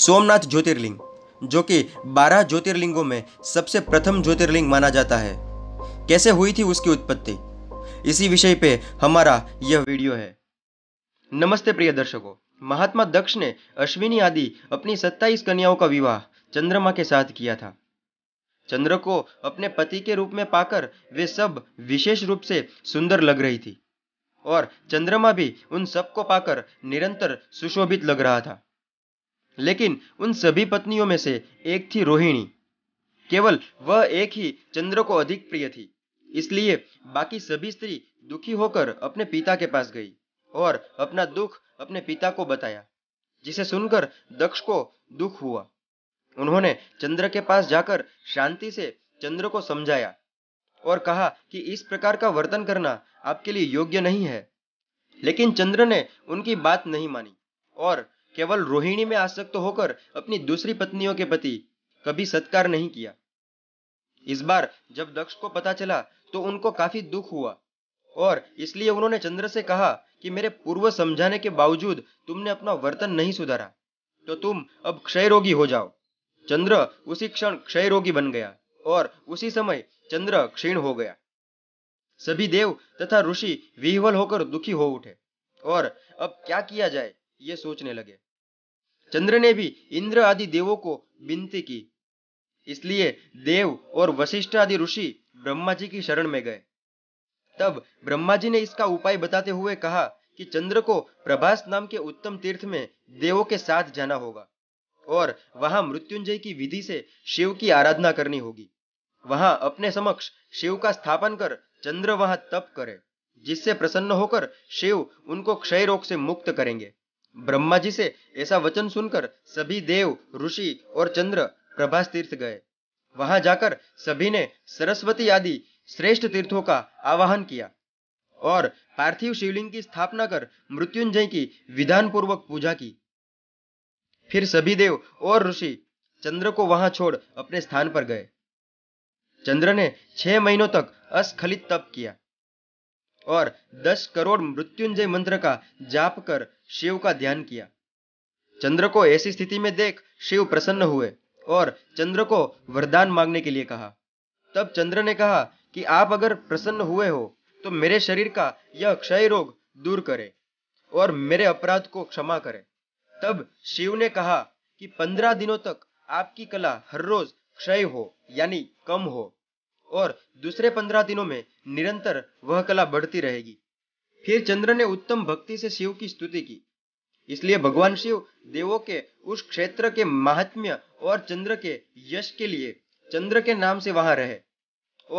सोमनाथ ज्योतिर्लिंग जो कि 12 ज्योतिर्लिंगों में सबसे प्रथम ज्योतिर्लिंग माना जाता है कैसे हुई थी उसकी उत्पत्ति इसी विषय पे हमारा यह वीडियो है नमस्ते प्रिय दर्शकों महात्मा दक्ष ने अश्विनी आदि अपनी 27 कन्याओं का विवाह चंद्रमा के साथ किया था चंद्र को अपने पति के रूप में पाकर वे सब विशेष रूप से सुंदर लग रही थी और चंद्रमा भी उन सबको पाकर निरंतर सुशोभित लग रहा था लेकिन उन सभी पत्नियों में से एक थी रोहिणी केवल वह एक ही चंद्र को अधिक प्रिय थी इसलिए बाकी सभी स्त्री दुखी होकर अपने पिता के पास गई और अपना दुख अपने पिता को बताया जिसे सुनकर दक्ष को दुख हुआ उन्होंने चंद्र के पास जाकर शांति से चंद्र को समझाया और कहा कि इस प्रकार का वर्तन करना आपके लिए योग्य नहीं है लेकिन चंद्र ने उनकी बात नहीं मानी और केवल रोहिणी में आसक्त होकर अपनी दूसरी पत्नियों के पति कभी सत्कार नहीं किया इस बार जब दक्ष को पता चला तो उनको काफी दुख हुआ और इसलिए उन्होंने चंद्र से कहा कि मेरे पूर्व समझाने के बावजूद तुमने अपना वर्तन नहीं सुधारा तो तुम अब क्षय रोगी हो जाओ चंद्र उसी क्षण क्षय रोगी बन गया और उसी समय चंद्र क्षीण हो गया सभी देव तथा ऋषि विह्वल होकर दुखी हो उठे और अब क्या किया जाए ये सोचने लगे चंद्र ने भी इंद्र आदि देवों को विनती की इसलिए देव और वशिष्ठ आदि ऋषि ब्रह्मा जी की शरण में गए तब ब्रह्मा जी ने इसका उपाय बताते हुए कहा कि चंद्र को प्रभास नाम के उत्तम तीर्थ में देवों के साथ जाना होगा और वहां मृत्युंजय की विधि से शिव की आराधना करनी होगी वहां अपने समक्ष शिव का स्थापन कर चंद्र वहां तप करे जिससे प्रसन्न होकर शिव उनको क्षय रोग से मुक्त करेंगे ब्रह्मा जी से ऐसा वचन सुनकर सभी देव ऋषि और चंद्र प्रभास तीर्थ गए वहां जाकर सभी ने सरस्वती आदि श्रेष्ठ तीर्थों का आवाहन किया और पार्थिव शिवलिंग की स्थापना कर मृत्युंजय की विधान पूर्वक पूजा की फिर सभी देव और ऋषि चंद्र को वहां छोड़ अपने स्थान पर गए चंद्र ने छह महीनों तक अस्खलित तप किया और दस करोड़ मृत्युंजय मंत्र का जाप कर शिव का ध्यान किया चंद्र को ऐसी स्थिति में देख शिव प्रसन्न हुए और चंद्र को वरदान मांगने के लिए कहा तब चंद्र ने कहा कि आप अगर प्रसन्न हुए हो तो मेरे शरीर का यह क्षय रोग दूर करे और मेरे अपराध को क्षमा करे तब शिव ने कहा कि पंद्रह दिनों तक आपकी कला हर रोज क्षय हो यानी कम हो और दूसरे पंद्रह दिनों में निरंतर वह कला बढ़ती रहेगी फिर चंद्र ने उत्तम भक्ति से शिव की स्तुति की इसलिए भगवान शिव देवों के उस क्षेत्र के महात्म्य और चंद्र के यश के लिए चंद्र के नाम से वहां रहे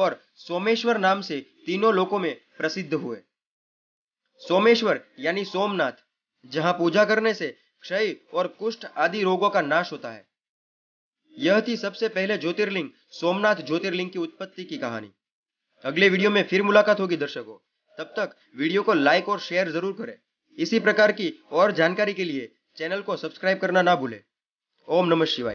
और सोमेश्वर नाम से तीनों लोकों में प्रसिद्ध हुए सोमेश्वर यानी सोमनाथ जहां पूजा करने से क्षय और कुष्ठ आदि रोगों का नाश होता है यह थी सबसे पहले ज्योतिर्लिंग सोमनाथ ज्योतिर्लिंग की उत्पत्ति की कहानी अगले वीडियो में फिर मुलाकात होगी दर्शकों तब तक वीडियो को लाइक और शेयर जरूर करें इसी प्रकार की और जानकारी के लिए चैनल को सब्सक्राइब करना ना भूले ओम नमः शिवाय